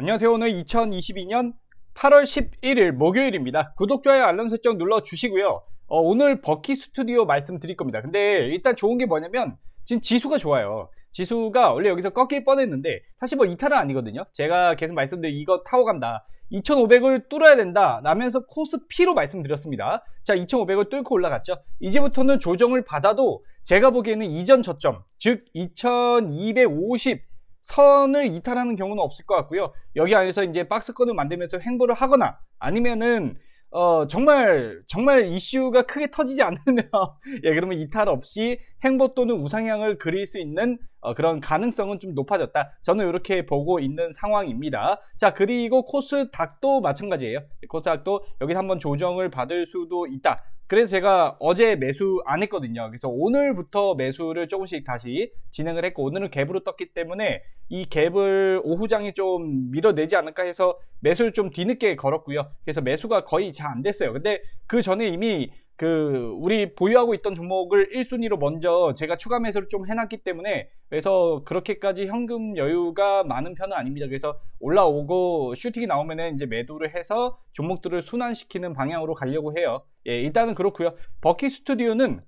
안녕하세요. 오늘 2022년 8월 11일 목요일입니다. 구독, 좋아요, 알람 설정 눌러주시고요. 어, 오늘 버킷 스튜디오 말씀드릴 겁니다. 근데 일단 좋은 게 뭐냐면 지금 지수가 좋아요. 지수가 원래 여기서 꺾일 뻔했는데 사실 뭐 이탈은 아니거든요. 제가 계속 말씀드린 이거 타고 간다. 2500을 뚫어야 된다 라면서 코스피로 말씀드렸습니다. 자 2500을 뚫고 올라갔죠. 이제부터는 조정을 받아도 제가 보기에는 이전 저점 즉2250 선을 이탈하는 경우는 없을 것 같고요. 여기 안에서 이제 박스권을 만들면서 행보를 하거나 아니면은 어 정말 정말 이슈가 크게 터지지 않으면 예 그러면 이탈 없이 행보 또는 우상향을 그릴 수 있는 어, 그런 가능성은 좀 높아졌다. 저는 이렇게 보고 있는 상황입니다. 자 그리고 코스닥도 마찬가지예요. 코스닥도 여기서 한번 조정을 받을 수도 있다. 그래서 제가 어제 매수 안 했거든요. 그래서 오늘부터 매수를 조금씩 다시 진행을 했고 오늘은 갭으로 떴기 때문에 이 갭을 오후장이 좀 밀어내지 않을까 해서 매수를 좀 뒤늦게 걸었고요. 그래서 매수가 거의 잘 안 됐어요. 근데 그 전에 이미 그 우리 보유하고 있던 종목을 1순위로 먼저 제가 추가 매수를 좀 해놨기 때문에 그래서 그렇게까지 현금 여유가 많은 편은 아닙니다. 그래서 올라오고 슈팅이 나오면 이제 매도를 해서 종목들을 순환시키는 방향으로 가려고 해요. 예, 일단은 그렇고요. 버킷 스튜디오는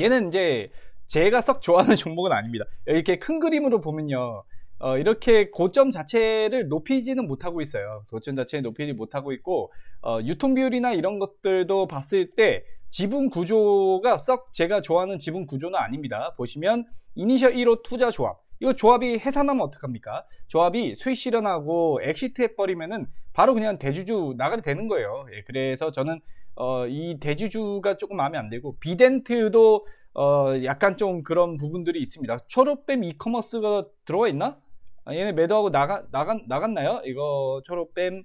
얘는 이제 제가 썩 좋아하는 종목은 아닙니다. 이렇게 큰 그림으로 보면요. 어, 이렇게 고점 자체를 높이지는 못하고 있어요. 고점 자체를 높이지 못하고 있고 어, 유통 비율이나 이런 것들도 봤을 때 지분 구조가 썩 제가 좋아하는 지분 구조는 아닙니다. 보시면 이니셜 1호 투자 조합 이 조합이 해산하면 어떡합니까? 조합이 수익 실현하고 엑시트 해버리면은 바로 그냥 대주주 나가게 되는 거예요. 예, 그래서 저는 어, 이 대주주가 조금 마음에 안 들고 비덴트도 어, 약간 좀 그런 부분들이 있습니다. 초록뱀 이커머스가 들어와 있나? 아, 얘네 매도하고 나가, 나간, 나갔나요? 이거 초록뱀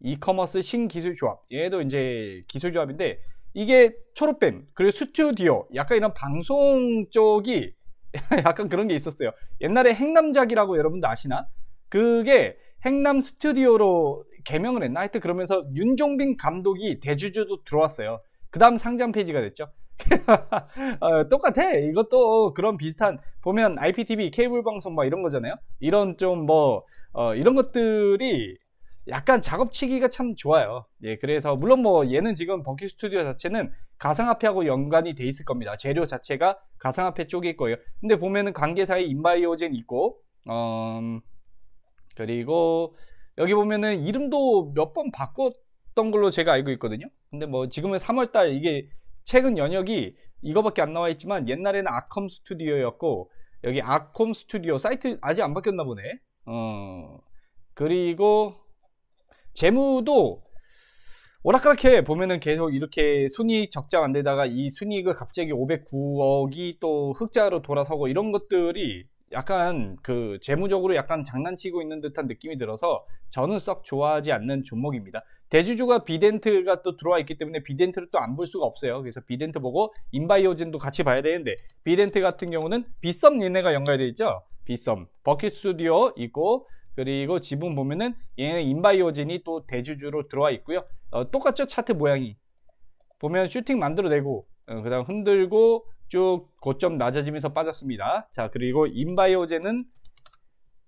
이커머스 신기술 조합. 얘도 이제 기술 조합인데 이게 초록뱀 그리고 스튜디오 약간 이런 방송 쪽이 약간 그런 게 있었어요. 옛날에 행남작이라고 여러분도 아시나? 그게 행남 스튜디오로 개명을 했나? 하여튼 그러면서 윤종빈 감독이 대주주도 들어왔어요. 그 다음 상장 페이지가 됐죠. 어, 똑같아. 이것도 그런 비슷한 보면 IPTV 케이블 방송 막 이런 거잖아요. 이런 좀뭐 어, 이런 것들이 약간 작업치기가 참 좋아요. 예, 그래서 물론 뭐 얘는 지금 버킷 스튜디오 자체는 가상화폐하고 연관이 돼 있을 겁니다. 재료 자체가 가상화폐 쪽일 거예요. 근데 보면은 관계사의 인바이오젠 있고 어, 그리고 여기 보면은 이름도 몇 번 바꿨던 걸로 제가 알고 있거든요. 근데 뭐 지금은 3월달 이게 최근 연혁이 이거밖에 안 나와 있지만 옛날에는 아컴 스튜디오였고 여기 아컴 스튜디오 사이트 아직 안 바뀌었나 보네 어 그리고 재무도 오락가락해 보면은 계속 이렇게 순이익 적자 가안되다가이 순이익을 갑자기 509억이 또 흑자로 돌아서고 이런 것들이 약간 그 재무적으로 약간 장난치고 있는 듯한 느낌이 들어서 저는 썩 좋아하지 않는 종목입니다. 대주주가 비덴트가 또 들어와 있기 때문에 비덴트를 또 안 볼 수가 없어요. 그래서 비덴트 보고 인바이오젠도 같이 봐야 되는데 비덴트 같은 경우는 비썸 얘네가 연결어 있죠. 비썸, 버킷 스튜디오 있고 그리고 지분 보면은 얘는 인바이오젠이 또 대주주로 들어와 있고요. 어, 똑같죠 차트 모양이 보면 슈팅 만들어내고 어, 그다음 흔들고 쭉 고점 낮아지면서 빠졌습니다. 자, 그리고 인바이오제는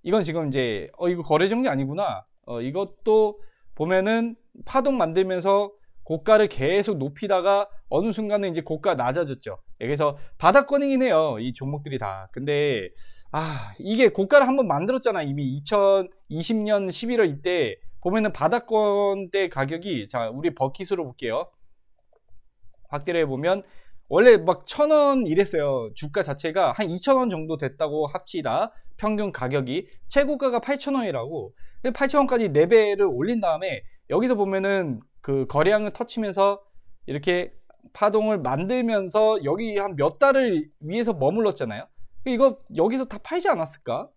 이건 지금 이제 어 이거 거래 정리 아니구나. 어 이것도 보면은 파동 만들면서 고가를 계속 높이다가 어느 순간에 이제 고가 낮아졌죠. 예, 그래서 바닥권이긴 해요. 이 종목들이 다. 근데 아, 이게 고가를 한번 만들었잖아. 이미 2020년 11월 이때 보면은 바닥권 때 가격이 자, 우리 버킷으로 볼게요. 확대를 해 보면 원래 막 천 원 이랬어요. 주가 자체가 한 이천 원 정도 됐다고 합시다. 평균 가격이 최고가가 팔천 원이라고. 팔천 원까지 네 배를 올린 다음에 여기서 보면은 그 거래량을 터치면서 이렇게 파동을 만들면서 여기 한 몇 달을 위해서 머물렀잖아요. 이거 여기서 다 팔지 않았을까?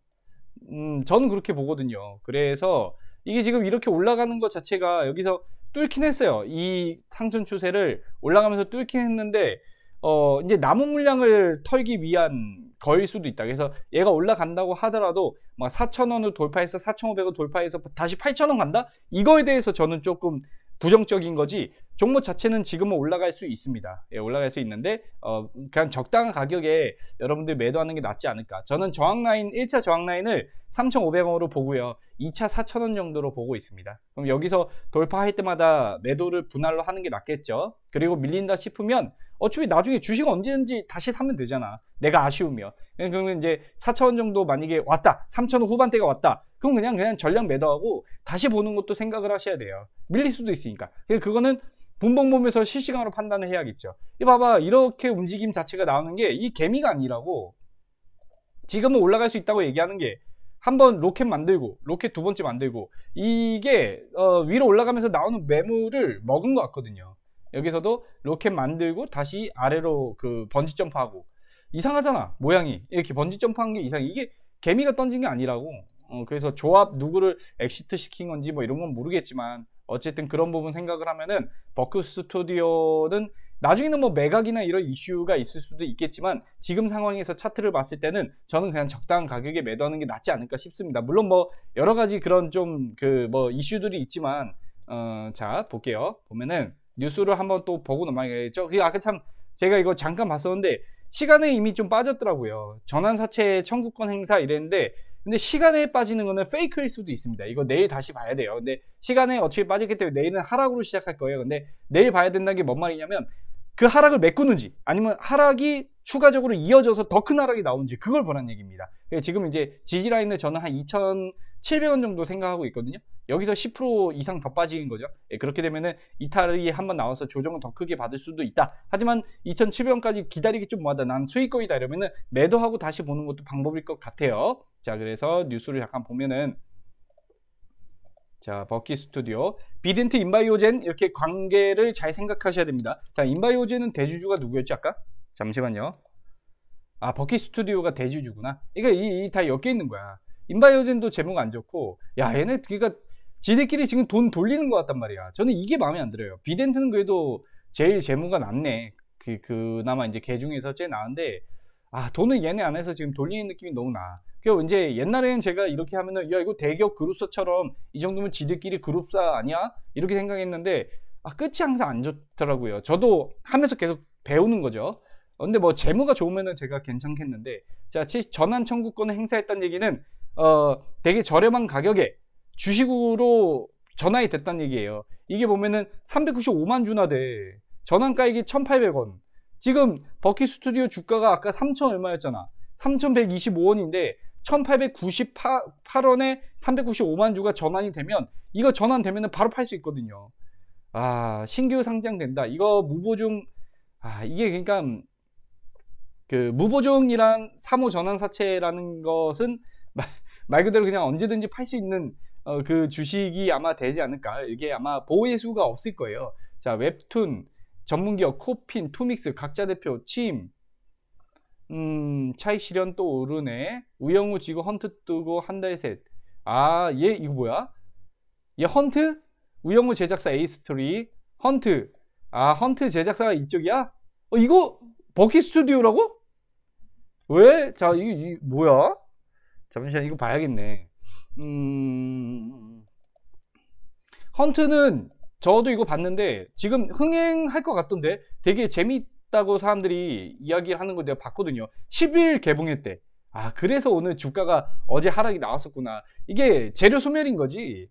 음, 저는 그렇게 보거든요. 그래서 이게 지금 이렇게 올라가는 것 자체가 여기서 뚫긴 했어요. 이 상승 추세를 올라가면서 뚫긴 했는데 어 이제 나무 물량을 털기 위한 거일 수도 있다. 그래서 얘가 올라간다고 하더라도 막 4,000원을 돌파해서 4,500원 돌파해서 다시 8,000원 간다? 이거에 대해서 저는 조금 부정적인 거지 종목 자체는 지금은 올라갈 수 있습니다. 예, 올라갈 수 있는데 어, 그냥 적당한 가격에 여러분들 이 매도하는 게 낫지 않을까. 저는 저항 라인 1차 저항 라인을 3,500원으로 보고요. 2차 4,000원 정도로 보고 있습니다. 그럼 여기서 돌파할 때마다 매도를 분할로 하는 게 낫겠죠. 그리고 밀린다 싶으면 어차피 나중에 주식 언제든지 다시 사면 되잖아. 내가 아쉬우면. 그러면 이제 4차원 정도 만약에 왔다. 3차원 후반대가 왔다. 그럼 그냥 그냥 전략 매도하고 다시 보는 것도 생각을 하셔야 돼요. 밀릴 수도 있으니까. 그거는 분봉 보면서 실시간으로 판단을 해야겠죠. 이 봐봐. 이렇게 움직임 자체가 나오는 게 이 개미가 아니라고 지금은 올라갈 수 있다고 얘기하는 게 한번 로켓 만들고 로켓 두 번째 만들고 이게 어, 위로 올라가면서 나오는 매물을 먹은 것 같거든요. 여기서도 로켓 만들고 다시 아래로 그 번지 점프하고 이상하잖아 모양이 이렇게 번지 점프한 게 이상 해 이게 개미가 던진 게 아니라고 어, 그래서 조합 누구를 엑시트 시킨 건지 뭐 이런 건 모르겠지만 어쨌든 그런 부분 생각을 하면은 버크 스튜디오는 나중에는 뭐 매각이나 이런 이슈가 있을 수도 있겠지만 지금 상황에서 차트를 봤을 때는 저는 그냥 적당한 가격에 매도하는 게 낫지 않을까 싶습니다. 물론 뭐 여러 가지 그런 좀 그 뭐 이슈들이 있지만 어, 자 볼게요 보면은 뉴스를 한 번 또 보고 넘어가야겠죠. 그 아까 참 제가 이거 잠깐 봤었는데 시간에 이미 좀 빠졌더라고요. 전환사채 청구권 행사 이랬는데 근데 시간에 빠지는 거는 페이크일 수도 있습니다. 이거 내일 다시 봐야 돼요. 근데 시간에 어떻게 빠졌기 때문에 내일은 하락으로 시작할 거예요. 근데 내일 봐야 된다는 게 뭔 말이냐면 그 하락을 메꾸는지 아니면 하락이 추가적으로 이어져서 더 큰 하락이 나오는지 그걸 보는 얘기입니다. 그러니까 지금 이제 지지라인을 저는 한 2,700원 정도 생각하고 있거든요. 여기서 10% 이상 더 빠지는 거죠. 예, 그렇게 되면은 이탈이 한번 나와서 조정을 더 크게 받을 수도 있다. 하지만 2,700원까지 기다리기 좀 뭐하다. 난 수익거이다 이러면은 매도하고 다시 보는 것도 방법일 것 같아요. 자, 그래서 뉴스를 약간 보면은 자, 버키 스튜디오. 비덴트 인바이오젠 이렇게 관계를 잘 생각하셔야 됩니다. 자, 인바이오젠은 대주주가 누구였지 아까? 잠시만요. 아, 버키 스튜디오가 대주주구나. 그러니까 이, 이다 엮여 있는 거야. 인바이오젠도 제목 안 좋고 야 얘네 그러니까 지들끼리 지금 돈 돌리는 것 같단 말이야. 저는 이게 마음에 안 들어요. 비덴트는 그래도 제일 재무가 낮네. 그, 그나마 이제 개 중에서 제일 나은데, 아, 돈은 얘네 안에서 지금 돌리는 느낌이 너무 나. 그래서 이제 옛날에는 제가 이렇게 하면은, 야, 이거 대기업 그룹사처럼 이 정도면 지들끼리 그룹사 아니야? 이렇게 생각했는데, 아, 끝이 항상 안 좋더라고요. 저도 하면서 계속 배우는 거죠. 어, 근데 뭐 재무가 좋으면은 제가 괜찮겠는데, 자, 전환 청구권을 행사했다는 얘기는, 어, 되게 저렴한 가격에 주식으로 전환이 됐단 얘기예요. 이게 보면은 395만 주나 돼. 전환가액이 1,800원. 지금 버킷 스튜디오 주가가 아까 3천 얼마였잖아. 3,125원인데 1,898원에 395만 주가 전환이 되면 이거 전환되면 바로 팔 수 있거든요. 아 신규 상장된다. 이거 무보증 아 이게 그러니까 그 무보증이란 사모 전환 사채라는 것은 말 그대로 그냥 언제든지 팔 수 있는 어, 그 주식이 아마 되지 않을까. 이게 아마 보호의 수가 없을 거예요. 자, 웹툰, 전문기업 코핀, 투믹스, 각자 대표, 침, 음, 차이 실현 또 오르네. 우영우 지구 헌트 뜨고 한 달 셋. 아, 얘 이거 뭐야? 얘 헌트? 우영우 제작사 에이스토리, 헌트. 아, 헌트 제작사가 이쪽이야? 어, 이거 버킷 스튜디오라고? 왜? 자, 이거, 이거 뭐야? 잠시만 이거 봐야겠네. 음... 헌트는 저도 이거 봤는데 지금 흥행할 것 같던데 되게 재밌다고 사람들이 이야기하는 걸 내가 봤거든요. 10일 개봉했대. 아 그래서 오늘 주가가 어제 하락이 나왔었구나. 이게 재료 소멸인 거지.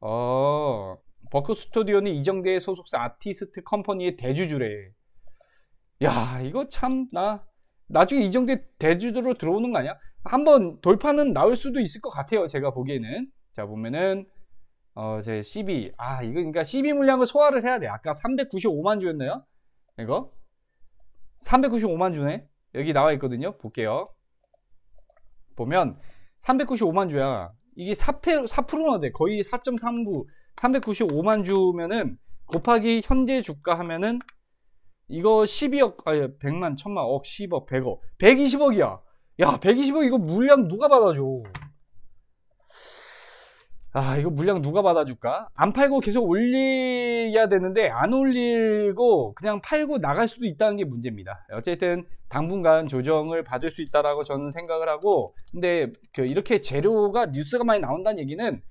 어 버크 스튜디오는 이정대의 소속사 아티스트 컴퍼니의 대주주래. 야 이거 참 나 나중에 이정대 대주주로 들어오는 거 아니야? 한번 돌파는 나올 수도 있을 것 같아요. 제가 보기에는. 자, 보면은 어, 제 12. 아, 이거 그러니까 12 물량을 소화를 해야 돼. 아까 395만 주였나요? 이거 395만 주네. 여기 나와 있거든요. 볼게요. 보면 395만 주야. 이게 4%, 4%나 돼. 거의 4.39. 395만 주면은 곱하기 현재 주가 하면은 이거 12억, 아 100만, 1000만, 억, 10억, 100억, 120억이야. 야 120억 이거 물량 누가 받아줘 아 이거 물량 누가 받아줄까 안 팔고 계속 올려야 되는데 안 올리고 그냥 팔고 나갈 수도 있다는 게 문제입니다 어쨌든 당분간 조정을 받을 수 있다라고 저는 생각을 하고 근데 그 이렇게 재료가 뉴스가 많이 나온다는 얘기는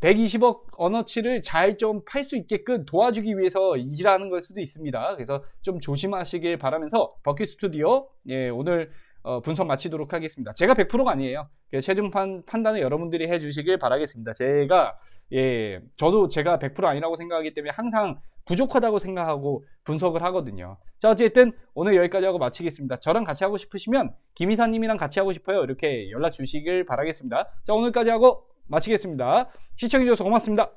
120억 언어치를 잘 좀 팔 수 있게끔 도와주기 위해서 이지라는 걸 수도 있습니다 그래서 좀 조심하시길 바라면서 버킷 스튜디오 예 오늘 어, 분석 마치도록 하겠습니다. 제가 100%가 아니에요. 그 최종 판, 판단을 여러분들이 해주시길 바라겠습니다. 제가 예, 저도 제가 100% 아니라고 생각하기 때문에 항상 부족하다고 생각하고 분석을 하거든요. 자 어쨌든 오늘 여기까지 하고 마치겠습니다. 저랑 같이 하고 싶으시면 김이사님이랑 같이 하고 싶어요. 이렇게 연락 주시길 바라겠습니다. 자 오늘까지 하고 마치겠습니다. 시청해주셔서 고맙습니다.